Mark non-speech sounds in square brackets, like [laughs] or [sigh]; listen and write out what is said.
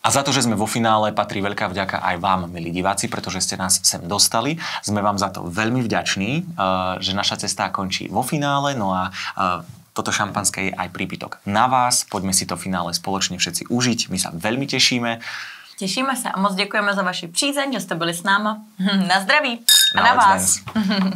A za to, že sme vo finále, patrí veľká vďaka aj vám, milí diváci, pretože ste nás sem dostali. Sme vám za to veľmi vďační, eh, že naša cesta končí vo finále. No a eh, toto šampanské je aj prípitok na vás. Poďme si to finále spoločne všetci užiť. My sa veľmi tešíme. Tešíme sa a moc ďakujeme za vaši přízeň, že ste boli s náma. [laughs] Na zdraví a na, na vás. [laughs]